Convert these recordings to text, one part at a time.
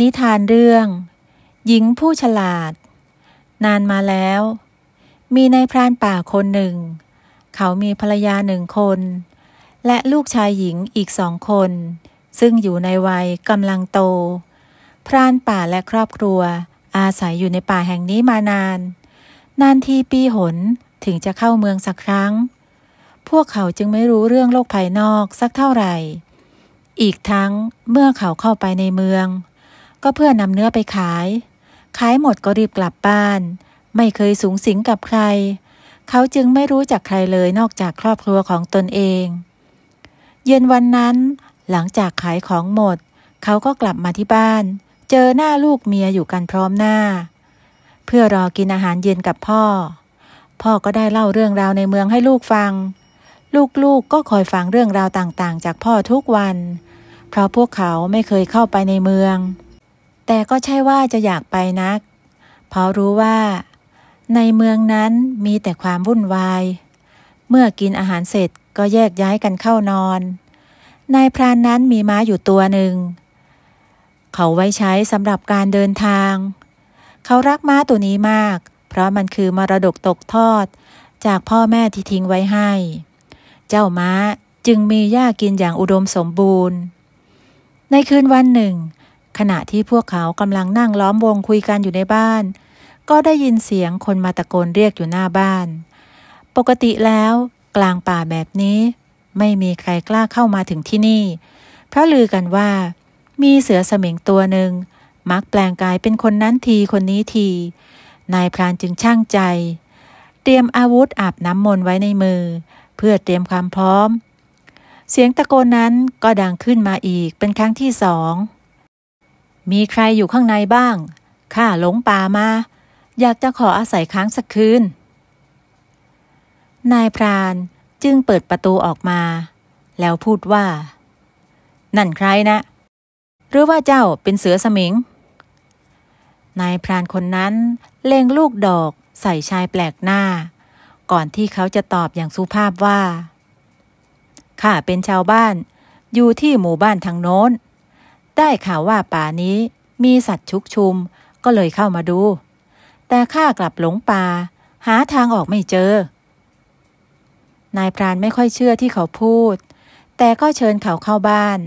นิทานเรื่อง หญิงผู้ฉลาด นานมาแล้ว มีนายพรานป่าคนหนึ่ง เขามีภรรยาหนึ่งคน และลูกชายหญิงอีกสองคน ซึ่งอยู่ในวัยกำลังโต พรานป่าและครอบครัวอาศัยอยู่ในป่าแห่งนี้มานานนานทีปีหนถึงจะเข้าเมืองสักครั้ง พวกเขาจึงไม่รู้เรื่องโลกภายนอกสักเท่าไหร่ อีกทั้งเมื่อเขาเข้าไปในเมืองก็เพื่อนำเนื้อไปขาย ขายหมดก็รีบกลับบ้าน ไม่เคยสูงสิงกับใคร เขาจึงไม่รู้จักใครเลยนอกจากครอบครัวของตนเอง เย็นวันนั้น หลังจากขายของหมด เขาก็กลับมาที่บ้าน เจอหน้าลูกเมียอยู่กันพร้อมหน้า เพื่อรอกินอาหารเย็นกับพ่อ พ่อก็ได้เล่าเรื่องราวในเมืองให้ลูกฟัง ลูกๆกก็คอยฟังเรื่องราวต่างๆ จากพ่อทุกวัน เพราะพวกเขาไม่เคยเข้าไปในเมืองแต่ก็ใช่ว่าจะอยากไปนัก เพราะรู้ว่า ในเมืองนั้นมีแต่ความวุ่นวาย เมื่อกินอาหารเสร็จก็แยกย้ายกันเข้านอน นายพรานนั้นมีม้าอยู่ตัวหนึ่ง เขาไว้ใช้สำหรับการเดินทาง เขารักม้าตัวนี้มาก เพราะมันคือมรดกตกทอดจากพ่อแม่ที่ทิ้งไว้ให้ เจ้าม้าจึงมีหญ้ากินอย่างอุดมสมบูรณ์ ในคืนวันหนึ่งขณะที่พวกเขากำลังนั่งล้อมวงคุยกันอยู่ในบ้าน ก็ได้ยินเสียงคนมาตะโกนเรียกอยู่หน้าบ้าน ปกติแล้วกลางป่าแบบนี้ ไม่มีใครกล้าเข้ามาถึงที่นี่ เพราะลือกันว่า มีเสือเสมิงตัวหนึ่ง มักแปลงกายเป็นคนนั้นทีคนนี้ที นายพรานจึงช่างใจ เตรียมอาวุธอาบน้ำมนต์ไว้ในมือ เพื่อเตรียมความพร้อม เสียงตะโกนนั้นก็ดังขึ้นมาอีกเป็นครั้งที่สองมีใครอยู่ข้างในบ้าง ข้าหลงป่ามา อยากจะขออาศัยค้างสักคืน นายพรานจึงเปิดประตูออกมา แล้วพูดว่า นั่นใครนะ หรือว่าเจ้าเป็นเสือสมิง นายพรานคนนั้น เล็งลูกดอก ใส่ชายแปลกหน้า ก่อนที่เขาจะตอบอย่างสุภาพว่า ข้าเป็นชาวบ้าน อยู่ที่หมู่บ้านทางโน้นได้ข่าวว่าป่านี้ มีสัตว์ชุกชุมก็เลยเข้ามาดู แต่ข้ากลับหลงป่าหาทางออกไม่เจอ นายพรานไม่ค่อยเชื่อที่เขาพูด แต่ก็เชิญเขาเข้าบ้าน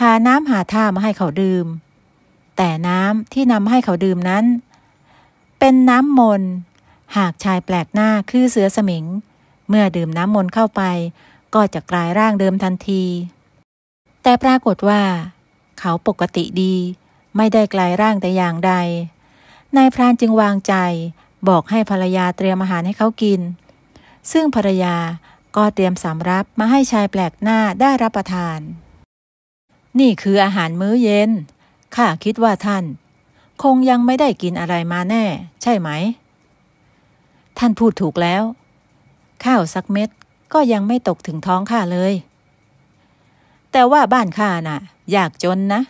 หาน้ำหาท่ามาให้เขาดื่ม แต่น้ำที่นำให้เขาดื่มนั้น เป็นน้ำมน หากชายแปลกหน้าคือเสือสมิง เมื่อดื่มน้ำมนเข้าไป ก็จะกลายร่างเดิมทันที แต่ปรากฏว่าเขาปกติดี ไม่ได้กลายร่างแต่อย่างใด นายพรานจึงวางใจ บอกให้ภรรยาเตรียมอาหารให้เขากิน ซึ่งภรรยาก็เตรียมสำรับมาให้ชายแปลกหน้าได้รับประทาน นี่คืออาหารมื้อเย็นข้าคิดว่าท่าน คงยังไม่ได้กินอะไรมาแน่ ใช่ไหม ท่านพูดถูกแล้ว ข้าวสักเม็ดก็ยังไม่ตกถึงท้องข้าเลยแต่ว่าบ้านข้าน่ะยากจนนะ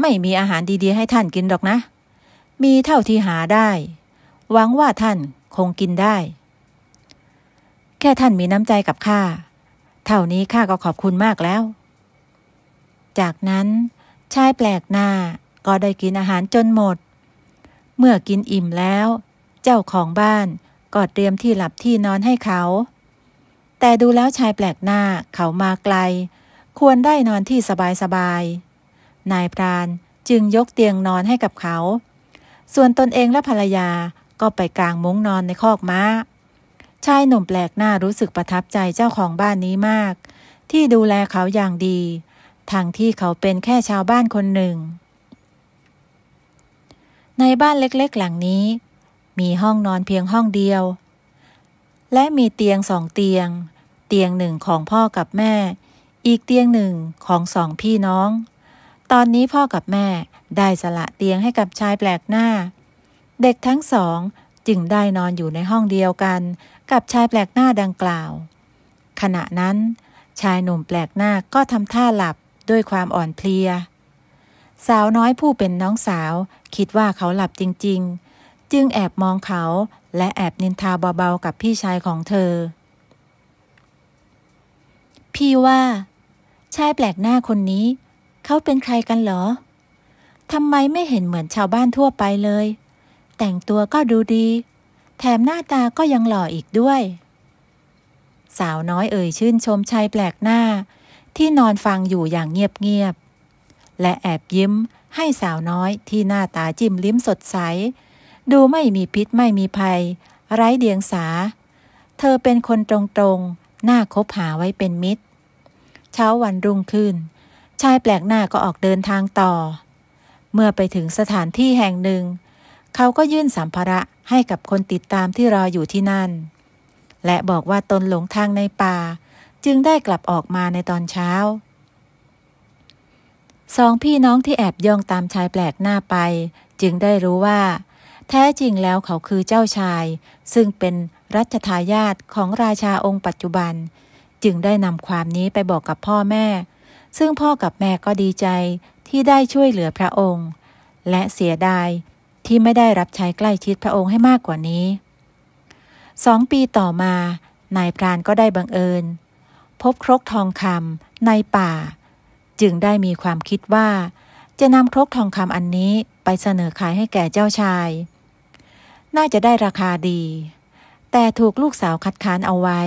ไม่มีอาหารดีๆ ให้ท่านกินหรอกนะ มีเท่าที่หาได้ หวังว่าท่านคงกินได้ แค่ท่านมีน้ำใจกับข้าเท่านี้ข้าก็ขอบคุณมากแล้ว จากนั้น ชายแปลกหน้าก็ได้กินอาหารจนหมด เมื่อกินอิ่มแล้ว เจ้าของบ้านก็เตรียมที่หลับที่นอนให้เขา แต่ดูแล้วชายแปลกหน้าเขามาไกลควรได้นอนที่สบายๆนายพรานจึงยกเตียงนอนให้กับเขา ส่วนตนเองและภรรยาก็ไปกลางมุ้งนอนในคอกม้า ชายหนุ่มแปลกหน้ารู้สึกประทับใจเจ้าของบ้านนี้มาก ที่ดูแลเขาอย่างดี ทั้งที่เขาเป็นแค่ชาวบ้านคนหนึ่ง ในบ้านเล็กๆ หลังนี้ มีห้องนอนเพียงห้องเดียว และมีเตียงสองเตียง เตียงหนึ่งของพ่อกับแม่อีกเตียงหนึ่งของสองพี่น้อง ตอนนี้พ่อกับแม่ได้สละเตียงให้กับชายแปลกหน้า เด็กทั้งสอง จึงได้นอนอยู่ในห้องเดียวกัน กับชายแปลกหน้าดังกล่าว ขณะนั้น ชายหนุ่มแปลกหน้าก็ทำท่าหลับด้วยความอ่อนเพลีย สาวน้อยผู้เป็นน้องสาวคิดว่าเขาหลับจริงๆ จึงแอบมองเขาและแอบนินทาเบาๆกับพี่ชายของเธอ พี่ว่าชายแปลกหน้าคนนี้เขาเป็นใครกันเหรอ ทำไมไม่เห็นเหมือนชาวบ้านทั่วไปเลย แต่งตัวก็ดูดี แถมหน้าตาก็ยังหล่ออีกด้วย สาวน้อยเอ่ยชื่นชมชายแปลกหน้า ที่นอนฟังอยู่อย่างเงียบ ๆ และแอบยิ้มให้สาวน้อยที่หน้าตาจิ้มลิ้มสดใส ดูไม่มีพิษไม่มีภัย ไร้เดียงสา เธอเป็นคนตรงๆ หน้าคบหาไว้เป็นมิตรเช้าวันรุ่งขึ้น ชายแปลกหน้าก็ออกเดินทางต่อ เมื่อไปถึงสถานที่แห่งหนึ่ง เขาก็ยื่นสัมภาระให้กับคนติดตามที่รออยู่ที่นั่น และบอกว่าตนหลงทางในป่า จึงได้กลับออกมาในตอนเช้า สองพี่น้องที่แอบย่องตามชายแปลกหน้าไป จึงได้รู้ว่าแท้จริงแล้วเขาคือเจ้าชาย ซึ่งเป็นรัชทายาทของราชาองค์ปัจจุบันจึงได้นำความนี้ไปบอกกับพ่อแม่ ซึ่งพ่อกับแม่ก็ดีใจที่ได้ช่วยเหลือพระองค์ และเสียดาย ที่ไม่ได้รับใช้ใกล้ชิดพระองค์ให้มากกว่านี้ สองปีต่อมา นายพรานก็ได้บังเอิญ พบครกทองคำในป่า จึงได้มีความคิดว่า จะนำครกทองคำอันนี้ไปเสนอขายให้แก่เจ้าชาย น่าจะได้ราคาดี แต่ถูกลูกสาวคัดค้านเอาไว้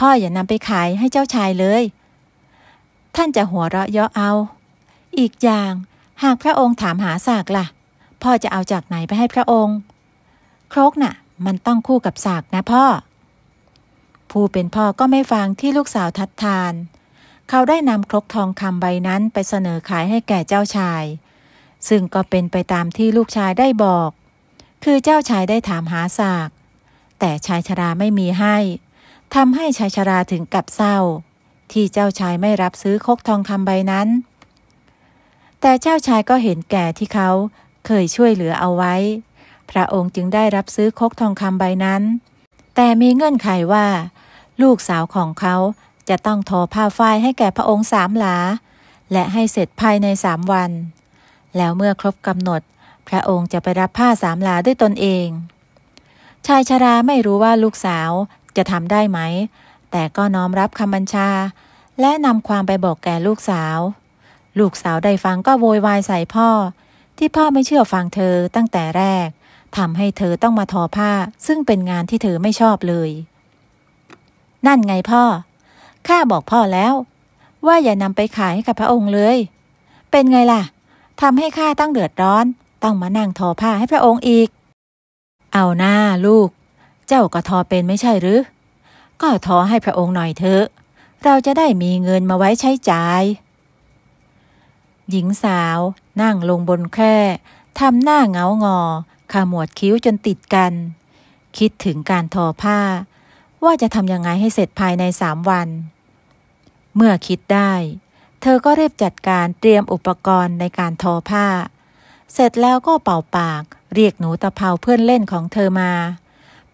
พ่ออย่านำไปขายให้เจ้าชายเลย ท่านจะหัวเราะเยาะเอา อีกอย่าง หากพระองค์ถามหาสากละ่ะ พ่อจะเอาจากไหนไปให้พระองค์ ครกนะ่ะ มันต้องคู่กับสากนะพ่อ ผู้เป็นพ่อก็ไม่ฟังที่ลูกสาวทัดทาน เขาได้นำครกทองคำใบนั้นไปเสนอขายให้แก่เจ้าชาย ซึ่งก็เป็นไปตามที่ลูกชายได้บอก คือเจ้าชายได้ถามหาสาก แต่ชายชราไม่มีให้ทำให้ชายชราถึงกับเศร้า ที่เจ้าชายไม่รับซื้อคกทองคำใบนั้น แต่เจ้าชายก็เห็นแก่ที่เขาเคยช่วยเหลือเอาไว้ พระองค์จึงได้รับซื้อคกทองคำใบนั้น แต่มีเงื่อนไขว่า ลูกสาวของเขาจะต้องทอผ้าฝ้ายให้แก่พระองค์สามหลา และให้เสร็จภายในสามวัน แล้วเมื่อครบกำหนด พระองค์จะไปรับผ้าสามหลาด้วยตนเอง ชายชราไม่รู้ว่าลูกสาวจะทำได้ไหม แต่ก็น้อมรับคำบัญชา และนำความไปบอกแก่ลูกสาว ลูกสาวได้ฟังก็โวยวายใส่พ่อ ที่พ่อไม่เชื่อฟังเธอตั้งแต่แรกทำให้เธอต้องมาทอผ้าซึ่งเป็นงานที่เธอไม่ชอบเลย นั่นไงพ่อ ข้าบอกพ่อแล้ว ว่าอย่านำไปขายให้กับพระองค์เลย เป็นไงล่ะทำให้ข้าต้องเดือดร้อนต้องมานั่งทอผ้าให้พระองค์อีก เอาหน้าลูกเจ้าก็ทอเป็นไม่ใช่หรือ ก็ทอให้พระองค์หน่อยเถอะ เราจะได้มีเงินมาไว้ใช้จ่าย หญิงสาวนั่งลงบนแคร่ทำหน้าเงางอขมวดคิ้วจนติดกัน คิดถึงการทอผ้า ว่าจะทำยังไงให้เสร็จภายในสามวัน เมื่อคิดได้ เธอก็เรียบจัดการเตรียมอุปกรณ์ในการทอผ้า เสร็จแล้วก็เป่าปาก เรียกหนูตะเภาเพื่อนเล่นของเธอมา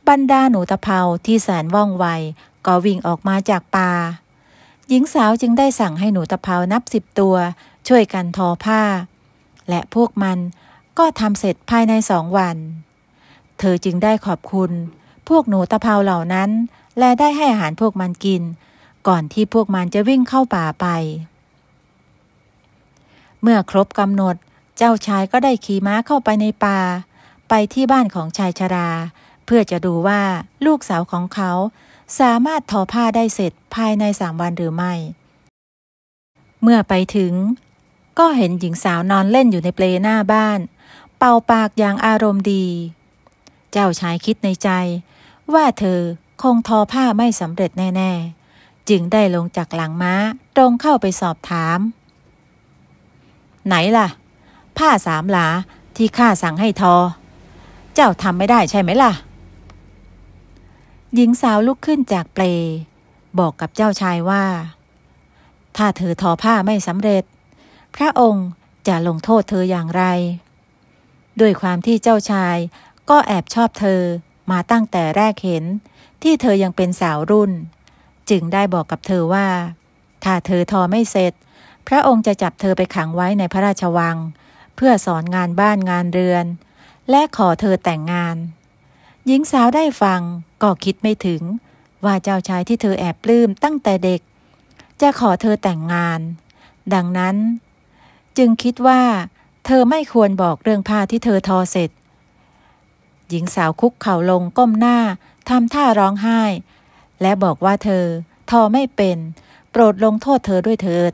บรรดาหนูตะเภาที่แสนว่องไว ก็วิ่งออกมาจากป่าหญิงสาวจึงได้สั่งให้หนูตะเภานับสิบตัว ช่วยกันทอผ้า และพวกมันก็ทำเสร็จภายในสองวัน เธอจึงได้ขอบคุณพวกหนูตะเภาเหล่านั้น และได้ให้อาหารพวกมันกิน ก่อนที่พวกมันจะวิ่งเข้าป่าไป เมื่อครบกำหนดเจ้าชายก็ได้ขี่ม้าเข้าไปในป่า ไปที่บ้านของชายชราเพื่อจะดูว่าลูกสาวของเขาสามารถทอผ้าได้เสร็จภายในสามวันหรือไม่ เมื่อไปถึง ก็เห็นหญิงสาวนอนเล่นอยู่ในเปลหน้าบ้าน เป่าปากอย่างอารมณ์ดี เจ้าชายคิดในใจ ว่าเธอคงทอผ้าไม่สำเร็จแน่ๆ จึงได้ลงจากหลังม้าตรงเข้าไปสอบถาม ไหนล่ะ ผ้าสามหลา ที่ข้าสั่งให้ทอ เจ้าทำไม่ได้ใช่ไหมล่ะหญิงสาวลุกขึ้นจากเปลบอกกับเจ้าชายว่า ถ้าเธอทอผ้าไม่สำเร็จ พระองค์จะลงโทษเธออย่างไร ด้วยความที่เจ้าชายก็แอบชอบเธอมาตั้งแต่แรกเห็น ที่เธอยังเป็นสาวรุ่น จึงได้บอกกับเธอว่า ถ้าเธอทอไม่เสร็จ พระองค์จะจับเธอไปขังไว้ในพระราชวัง เพื่อสอนงานบ้านงานเรือน และขอเธอแต่งงาน หญิงสาวได้ฟังก็คิดไม่ถึงว่าเจ้าชายที่เธอแอบปลื้มตั้งแต่เด็ก จะขอเธอแต่งงาน ดังนั้น จึงคิดว่า เธอไม่ควรบอกเรื่องผ้าที่เธอทอเสร็จ หญิงสาวคุกเข่าลงก้มหน้าทำท่าร้องไห้ และบอกว่าเธอทอไม่เป็น โปรดลงโทษเธอด้วยเถิด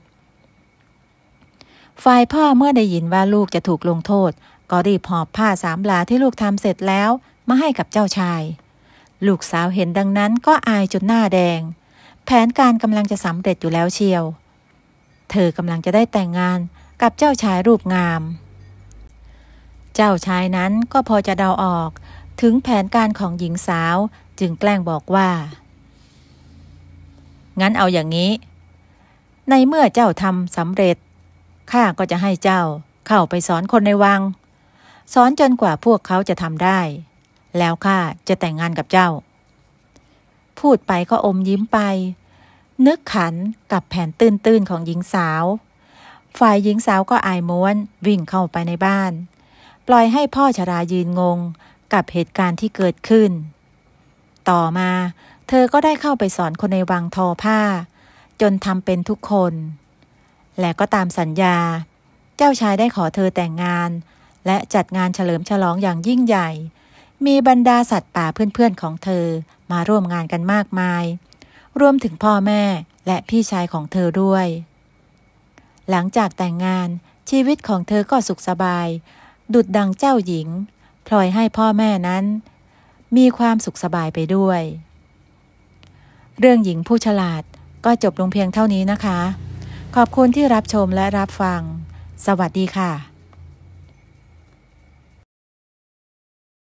ฝ่ายพ่อเมื่อได้ยินว่า ลูกจะถูกลงโทษก็รีบหอบผ้าสามลาที่ลูกทำเสร็จแล้วมาให้กับเจ้าชายลูกสาวเห็นดังนั้นก็อายจนหน้าแดง แผนการกำลังจะสำเร็จอยู่แล้วเชียว เธอกำลังจะได้แต่งงานกับเจ้าชายรูปงาม เจ้าชายนั้นก็พอจะเดาออกถึงแผนการของหญิงสาวจึงแกล้งบอกว่า งั้นเอาอย่างนี้ ในเมื่อเจ้าทำสำเร็จข้าก็จะให้เจ้าเข้าไปสอนคนในวังสอนจนกว่าพวกเขาจะทำได้แล้วข้าจะแต่งงานกับเจ้า พูดไปก็อมยิ้มไป นึกขันกับแผนตื้น ๆ ของหญิงสาว ฝ่ายหญิงสาวก็อายม้วนวิ่งเข้าไปในบ้าน ปล่อยให้พ่อชรายืนงงกับเหตุการณ์ที่เกิดขึ้น ต่อมา เธอก็ได้เข้าไปสอนคนในวังทอผ้า จนทำเป็นทุกคน และก็ตามสัญญา เจ้าชายได้ขอเธอแต่งงาน และจัดงานเฉลิมฉลองอย่างยิ่งใหญ่มีบรรดาสัตว์ป่าเพื่อนๆของเธอมาร่วมงานกันมากมายรวมถึงพ่อแม่และพี่ชายของเธอด้วย หลังจากแต่งงานชีวิตของเธอก็สุขสบาย ดุดดังเจ้าหญิง พลอยให้พ่อแม่นั้นมีความสุขสบายไปด้วย เรื่องหญิงผู้ฉลาดก็จบลงเพียงเท่านี้นะคะ ขอบคุณที่รับชมและรับฟัง สวัสดีค่ะ